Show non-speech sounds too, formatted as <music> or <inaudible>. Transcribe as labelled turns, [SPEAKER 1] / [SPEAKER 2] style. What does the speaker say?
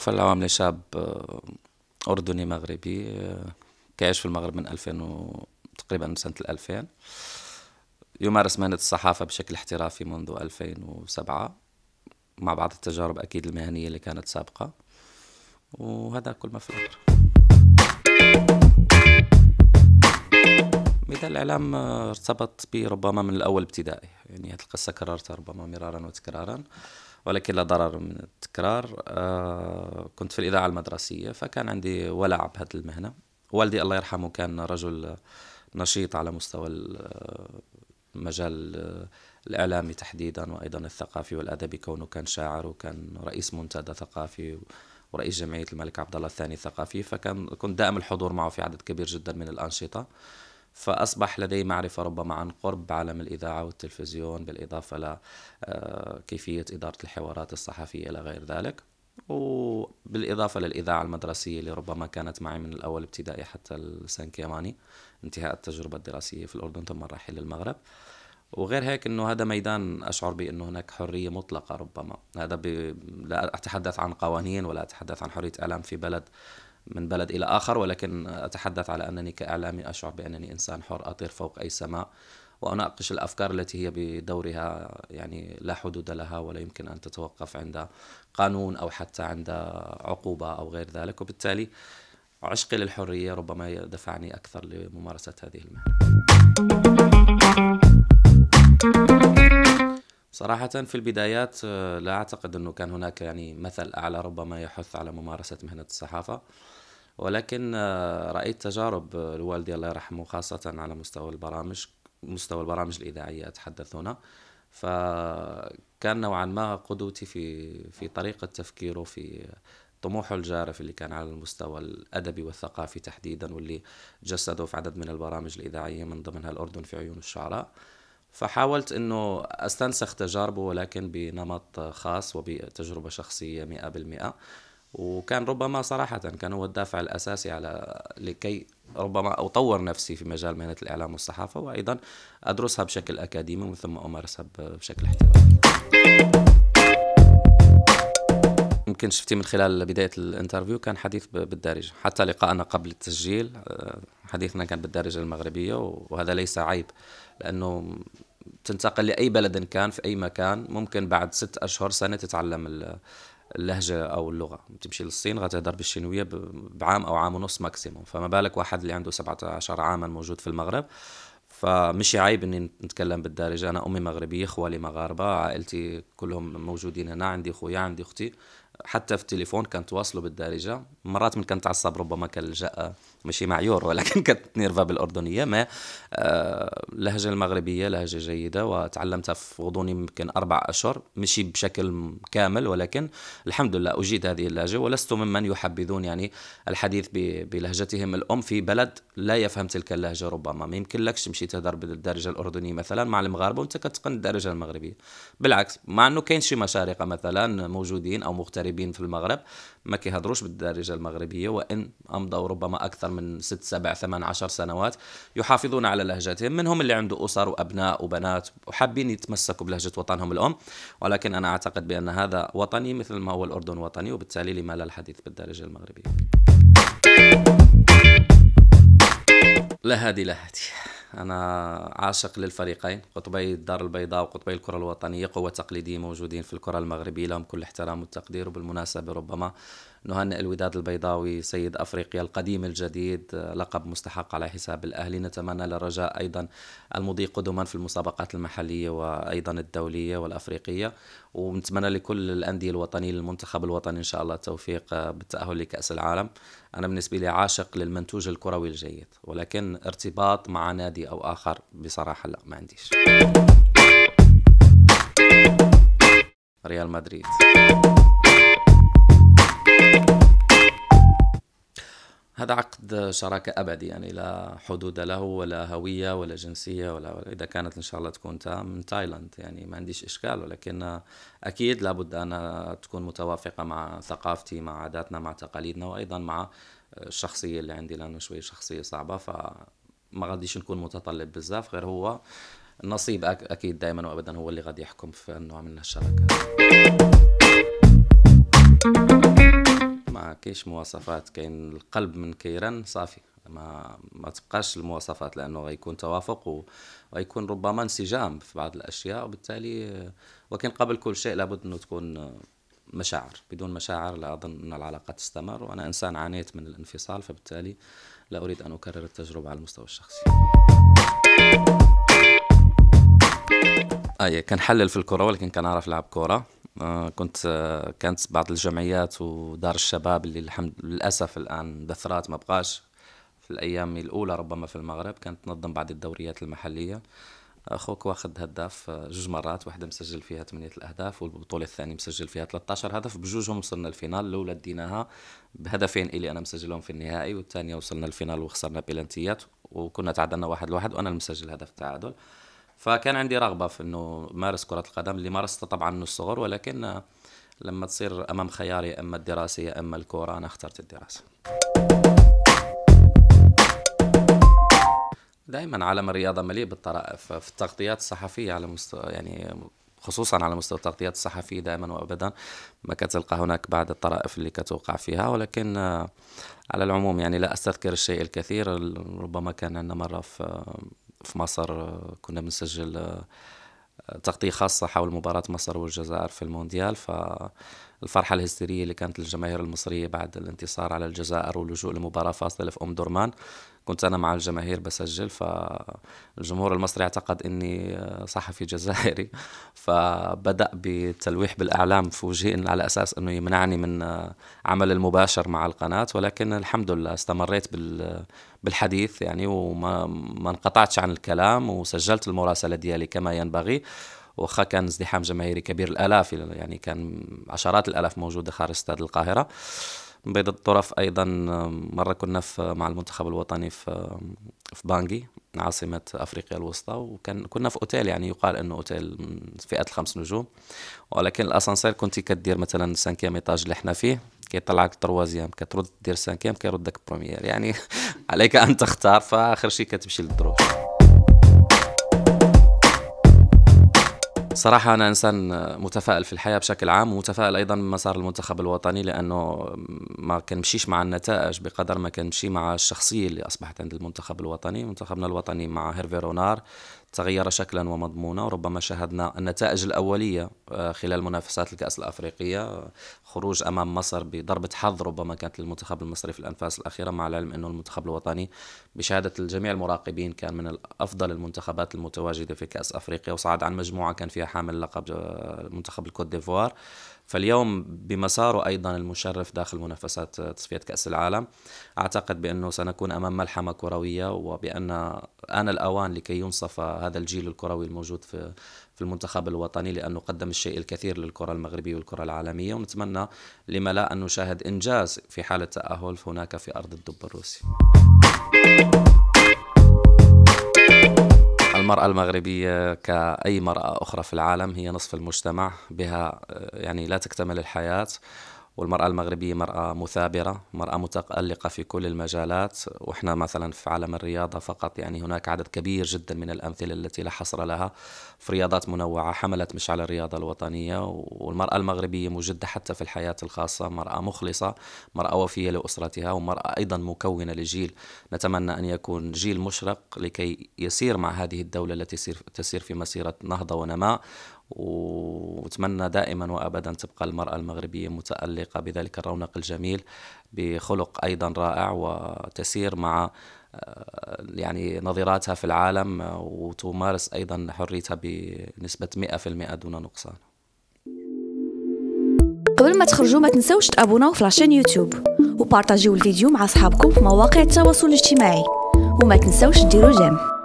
[SPEAKER 1] فلا عملة شاب أردني مغربي آه، كعيش في المغرب من 2000 و... تقريبا سنة 2000 يمارس مهنة الصحافة بشكل احترافي منذ 2007 مع بعض التجارب أكيد المهنية اللي كانت سابقة وهذا كل ما في الأمر ميدان الإعلام ارتبط بي ربما من الأول ابتدائي يعني هذه القصة كررتها ربما مرارا وتكرارا ولكن لا ضرر من التكرار آه كنت في الإذاعة المدرسية فكان عندي ولع بهذه المهنة والدي الله يرحمه كان رجل نشيط على مستوى المجال آه، آه، الإعلامي تحديدا وأيضا الثقافي والأدبي كونه كان شاعر وكان رئيس منتدى ثقافي ورئيس جمعية الملك عبد الله الثاني الثقافي فكان كنت دائم الحضور معه في عدد كبير جدا من الأنشطة فأصبح لدي معرفة ربما عن قرب عالم الإذاعة والتلفزيون بالإضافة لكيفية آه، إدارة الحوارات الصحفية إلى غير ذلك وبالإضافة للإذاعة المدرسية اللي ربما كانت معي من الأول ابتدائي حتى السن كيماني انتهاء التجربة الدراسية في الأردن ثم الرحيل للمغرب وغير هيك انه هذا ميدان اشعر بانه هناك حريه مطلقه ربما هذا ب... لا اتحدث عن قوانين ولا اتحدث عن حريه اعلام في بلد من بلد إلى آخر ولكن أتحدث على أنني كإعلامي أشعر بأنني إنسان حر أطير فوق أي سماء وأناقش الأفكار التي هي بدورها يعني لا حدود لها ولا يمكن أن تتوقف عند قانون أو حتى عند عقوبة أو غير ذلك وبالتالي عشقي للحرية ربما دفعني أكثر لممارسة هذه المهنة صراحة في البدايات آه، لا أعتقد أنه كان هناك يعني مثل أعلى ربما يحث على ممارسة مهنة الصحافة ولكن آه، رأيت تجارب آه، الوالدي الله يرحمه خاصة على مستوى البرامج مستوى البرامج الإذاعية أتحدث هنا فكان نوعا ما قدوتي في في طريقة تفكيره في طموحه الجارف اللي كان على المستوى الأدبي والثقافي تحديدا واللي جسده في عدد من البرامج الإذاعية من ضمنها الأردن في عيون الشعراء فحاولت انه استنسخ تجاربه ولكن بنمط خاص وبتجربه شخصيه 100% وكان ربما صراحة كان هو الدافع الأساسي على لكي ربما أطور نفسي في مجال مهنة الإعلام والصحافة وأيضا أدرسها بشكل أكاديمي ومن ثم أمارسها بشكل احترافي يمكن شفتي من خلال بدايه الانترفيو كان حديث بالدارجه حتى لقاءنا قبل التسجيل آه، حديثنا كان بالدارجه المغربيه وهذا ليس عيب لانه تنتقل لاي بلد كان في اي مكان ممكن بعد ست اشهر سنه تتعلم اللهجه او اللغه تمشي للصين غتهضر بالشينويه بعام او عام ونص ماكسيموم فما بالك واحد اللي عنده 17 عاما موجود في المغرب فمش عيب اني نتكلم بالدارجه انا امي مغربيه خوالي مغاربه عائلتي كلهم موجودين هنا عندي خويا عندي اختي حتى في التليفون كان تواصلوا بالدارجه مرات من كنتعصب ربما كنلجا مشي مع يورو ولكن <laughs> كانت نيرفا بالاردنيه ما اللهجه آه، المغربيه لهجه جيده وتعلمتها في غضون يمكن اربع اشهر مشي بشكل كامل ولكن الحمد لله اجيد هذه اللهجه ولست ممن يحبذون يعني الحديث بلهجتهم الام في بلد لا يفهم تلك اللهجه ربما ما يمكن لكش تمشي تهدر بالدارجه الاردنيه مثلا مع المغاربه وانت كتقن الدارجه المغربيه بالعكس مع انه كاين شي مشارقه مثلا موجودين او مغتربين في المغرب ما كيهضروش بالدارجه المغربيه وان امضوا ربما اكثر من 6 7 8 10 سنوات يحافظون على لهجتهم منهم اللي عنده أسر وأبناء وبنات وحابين يتمسكوا بلهجة وطنهم الأم ولكن أنا أعتقد بأن هذا وطني مثل ما هو الأردن وطني وبالتالي لما لا الحديث بالدارجة المغربية لا هادي. انا عاشق للفريقين قطبي الدار البيضاء وقطبي الكره الوطنيه قوه تقليديه موجودين في الكره المغربيه لهم كل احترام والتقدير وبالمناسبه ربما نهنئ الوداد البيضاوي سيد افريقيا القديم الجديد آه، لقب مستحق على حساب الاهلي نتمنى للرجاء ايضا المضي قدما في المسابقات المحليه وايضا الدوليه والافريقيه ونتمنى لكل الانديه الوطنيه للمنتخب الوطني ان شاء الله التوفيق آه، بالتاهل لكاس العالم انا بالنسبه لي عاشق للمنتوج الكروي الجيد ولكن ارتباط مع نادي او اخر بصراحه لا ما عنديش ريال مدريد هذا عقد شراكة أبدي يعني لا حدود له ولا هوية ولا جنسية ولا, ولا إذا كانت إن شاء الله تكون من تايلاند يعني ما عنديش إشكال ولكن أكيد لابد أن تكون متوافقة مع ثقافتي مع عاداتنا مع تقاليدنا وأيضا مع الشخصية اللي عندي لأنه شوي شخصية صعبة فما غاديش نكون متطلب بزاف غير هو النصيب أكيد دائما وأبدا هو اللي غادي يحكم في النوع من الشراكة ما كاينش مواصفات كاين القلب من كيران صافي ما ما تبقاش المواصفات لانه غيكون توافق و... وغيكون ربما انسجام في بعض الاشياء وبالتالي آه، ولكن قبل كل شيء لابد انه تكون آه، مشاعر بدون مشاعر لا اظن ان العلاقه تستمر وانا انسان عانيت من الانفصال فبالتالي لا اريد ان اكرر التجربه على المستوى الشخصي آه كنحلل في الكره ولكن كنعرف عارف لعب كره آه، كنت آه، كانت بعض الجمعيات ودار الشباب اللي الحمد للاسف الان دثرات ما بقاش في الايام الاولى ربما في المغرب كانت تنظم بعض الدوريات المحليه اخوك واخد هداف آه، جوج مرات واحده مسجل فيها ثمانيه الاهداف والبطوله الثانيه مسجل فيها 13 هدف بجوجهم وصلنا الفينال الاولى ديناها بهدفين الي انا مسجلهم في النهائي والثانيه وصلنا الفينال وخسرنا بلانتيات وكنا تعادلنا واحد لواحد وانا المسجل هدف التعادل فكان عندي رغبه في انه مارس كره القدم اللي مارستها طبعا من الصغر ولكن لما تصير امام خيار يا اما الدراسه يا اما الكوره انا اخترت الدراسه دائما عالم الرياضه مليء بالطرائف في التغطيات الصحفيه على مستوى يعني خصوصا على مستوى التغطيات الصحفية دائما وأبدا ما كتلقى هناك بعض الطرائف اللي كتوقع فيها ولكن على العموم يعني لا أستذكر الشيء الكثير ربما كان عندنا مرة في في مصر آه، كنا بنسجل آه، تغطية خاصة حول مباراة مصر والجزائر في المونديال ف الفرحة الهستيرية اللي كانت للجماهير المصرية بعد الانتصار على الجزائر واللجوء لمباراة فاصلة في أم درمان كنت أنا مع الجماهير بسجل فالجمهور المصري اعتقد أني آه، صحفي جزائري <laughs> فبدأ بالتلويح بالأعلام في وجهي على أساس أنه يمنعني من آه، عمل المباشر مع القناة ولكن الحمد لله استمريت بال آه، بالحديث يعني وما ما انقطعتش عن الكلام وسجلت المراسلة ديالي كما ينبغي واخا كان ازدحام جماهيري كبير الالاف يعني كان عشرات الالاف موجوده خارج استاد القاهره من بين الطرف ايضا مره كنا في مع المنتخب الوطني في في بانجي عاصمة أفريقيا الوسطى وكان كنا في أوتيل يعني يقال أنه أوتيل من فئة الخمس نجوم ولكن الأسانسير كنت كدير مثلا سانكيام إيطاج اللي حنا فيه كيطلعك تروازيام كترد دير سانكيام كيردك بروميير يعني <laughs> عليك أن تختار فآخر شيء كتمشي للدروج صراحة أنا إنسان متفائل في الحياة بشكل عام ومتفائل أيضا بمسار المنتخب الوطني لأنه ما كنمشيش مع النتائج بقدر ما كنمشي مع الشخصية اللي أصبحت عند المنتخب الوطني منتخبنا الوطني مع هيرفي رونار تغير شكلا ومضمونا وربما شاهدنا النتائج الأولية آه، خلال منافسات الكأس الأفريقية خروج أمام مصر بضربة حظ ربما كانت للمنتخب المصري في الأنفاس الأخيرة مع العلم أنه المنتخب الوطني بشهادة الجميع المراقبين كان من أفضل المنتخبات المتواجدة في كأس أفريقيا وصعد عن مجموعة كان فيها حامل لقب آه، منتخب الكوت ديفوار فاليوم بمساره ايضا المشرف داخل منافسات آه، تصفيه كاس العالم اعتقد بانه سنكون امام ملحمه كرويه وبان ان الاوان لكي ينصف هذا الجيل الكروي الموجود في في المنتخب الوطني لانه قدم الشيء الكثير للكره المغربيه والكره العالميه ونتمنى لما لا ان نشاهد انجاز في حاله تاهل هناك في ارض الدب الروسي. المرأة المغربية كأي مرأة أخرى في العالم هي نصف المجتمع بها آه، يعني لا تكتمل الحياة والمرأة المغربية مرأة مثابرة مرأة متألقة في كل المجالات وإحنا مثلا في عالم الرياضة فقط يعني هناك عدد كبير جدا من الأمثلة التي لا حصر لها في رياضات منوعة حملت مشعل الرياضة الوطنية والمرأة المغربية مجدة حتى في الحياة الخاصة مرأة مخلصة مرأة وفية لأسرتها ومرأة أيضا مكونة لجيل نتمنى أن يكون جيل مشرق لكي يسير مع هذه الدولة التي تسير في مسيرة نهضة ونماء واتمنى دائما وابدا تبقى المراه المغربيه متالقه بذلك الرونق الجميل بخلق ايضا رائع وتسير مع آه، يعني نظيراتها في العالم آه، وتمارس ايضا حريتها بنسبه 100% دون نقصان قبل ما تخرجوا ما تنسوش تابوناو في لاشين يوتيوب وبارطاجيو الفيديو مع اصحابكم في مواقع التواصل الاجتماعي وما تنسوش ديروا جيم